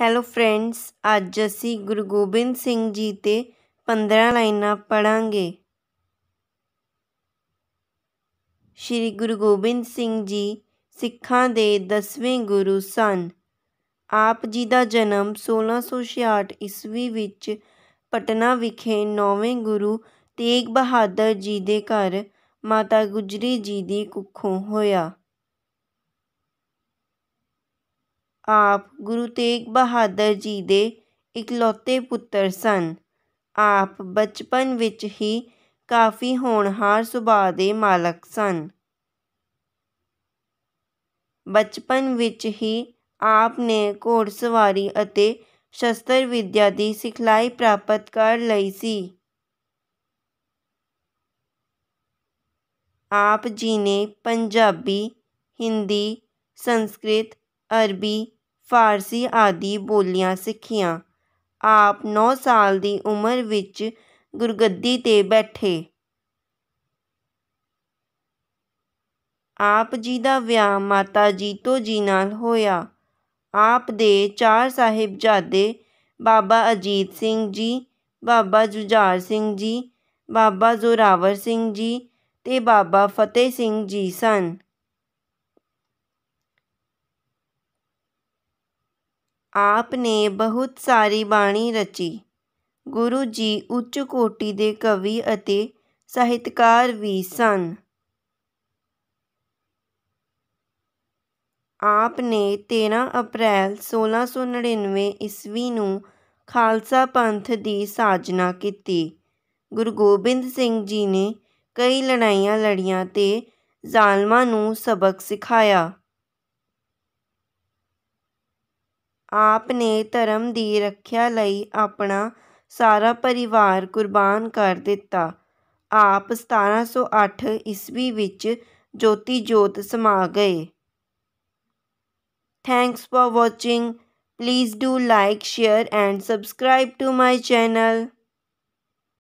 hello friends ਅੱਜ ਅਸੀਂ ਗੁਰੂ ਗੋਬਿੰਦ ਸਿੰਘ ਜੀ ਤੇ 15 ਲਾਈਨਾਂ ਪੜਾਂਗੇ ਸ਼੍ਰੀ ਗੁਰੂ ਗੋਬਿੰਦ ਸਿੰਘ ਜੀ ਸਿੱਖਾਂ ਦੇ 10ਵੇਂ ਗੁਰੂ ਸਨ ਆਪ ਜੀ ਦਾ ਜਨਮ 1666 ਈਸਵੀ ਵਿੱਚ ਪਟਨਾ ਵਿਖੇ 9ਵੇਂ ਗੁਰੂ ਤੇਗ ਬਹਾਦਰ ਜੀ ਦੇ ਘਰ ਮਾਤਾ ਗੁਜਰੀ ਜੀ ਦੀ ਕੁੱਖੋਂ ਹੋਇਆ ਆਪ ਗੁਰੂ ਤੇਗ ਬਹਾਦਰ ਜੀ ਦੇ ਇਕਲੌਤੇ ਪੁੱਤਰ ਸਨ ਆਪ ਬਚਪਨ ਵਿੱਚ ਹੀ ਕਾਫੀ ਹੋਣਹਾਰ ਸੁਭਾਅ ਦੇ ਮਾਲਕ ਸਨ ਬਚਪਨ ਵਿੱਚ ਹੀ ਆਪ ਨੇ ਘੋੜਸਵਾਰੀ ਅਤੇ ਸ਼ਸਤਰ ਵਿਦਿਆ ਦੀ ਸਿਖਲਾਈ ਪ੍ਰਾਪਤ ਕਰ ਲਈ ਸੀ ਆਪ ਜੀ ਨੇ ਪੰਜਾਬੀ ਹਿੰਦੀ ਸੰਸਕ੍ਰਿਤ ਅਰਬੀ ਫਾਰਸੀ ਆਦਿ ਬੋਲੀਆਂ ਸਿੱਖੀਆਂ ਆਪ 9 ਸਾਲ ਦੀ ਉਮਰ ਵਿੱਚ ਗੁਰਗੱਦੀ 'ਤੇ ਬੈਠੇ ਆਪ ਜੀ ਦਾ ਵਿਆਹ ਮਾਤਾ ਜੀਤੋ ਜੀ ਨਾਲ ਹੋਇਆ ਆਪ ਦੇ ਚਾਰ ਸਾਹਿਬਜ਼ਾਦੇ ਬਾਬਾ ਅਜੀਤ ਸਿੰਘ ਜੀ ਬਾਬਾ ਜੁਝਾਰ ਸਿੰਘ ਜੀ ਬਾਬਾ ਜ਼ੋਰਾਵਰ ਸਿੰਘ ਜੀ ਤੇ ਬਾਬਾ ਫਤਿਹ ਸਿੰਘ ਜੀ ਸਨ ਆਪ ਨੇ ਬਹੁਤ ਸਾਰੀ ਬਾਣੀ ਰਚੀ ਗੁਰੂ ਜੀ ਉੱਚ ਕੋਟੀ ਦੇ ਕਵੀ ਅਤੇ ਸਾਹਿਤਕਾਰ ਵੀ ਸਨ ਆਪ ਨੇ 13 ਅਪ੍ਰੈਲ 1699 ਈਸਵੀ ਨੂੰ ਖਾਲਸਾ ਪੰਥ ਦੀ ਸਾਜਨਾ ਕੀਤੀ ਗੁਰੂ ਗੋਬਿੰਦ ਸਿੰਘ ਜੀ ਨੇ ਕਈ ਲੜਾਈਆਂ ਲੜੀਆਂ ਤੇ ਜ਼ਾਲਮਾਂ ਨੂੰ ਸਬਕ ਸਿਖਾਇਆ ਆਪ ਨੇ ਧਰਮ ਦੀ ਰੱਖਿਆ ਲਈ ਆਪਣਾ ਸਾਰਾ ਪਰਿਵਾਰ ਕੁਰਬਾਨ ਕਰ ਦਿੱਤਾ ਆਪ 1708 ਈਸਵੀ ਵਿੱਚ ਜੋਤੀ ਜੋਤ ਸਮਾ ਗਏ thanks for watching please do like share and subscribe to my channel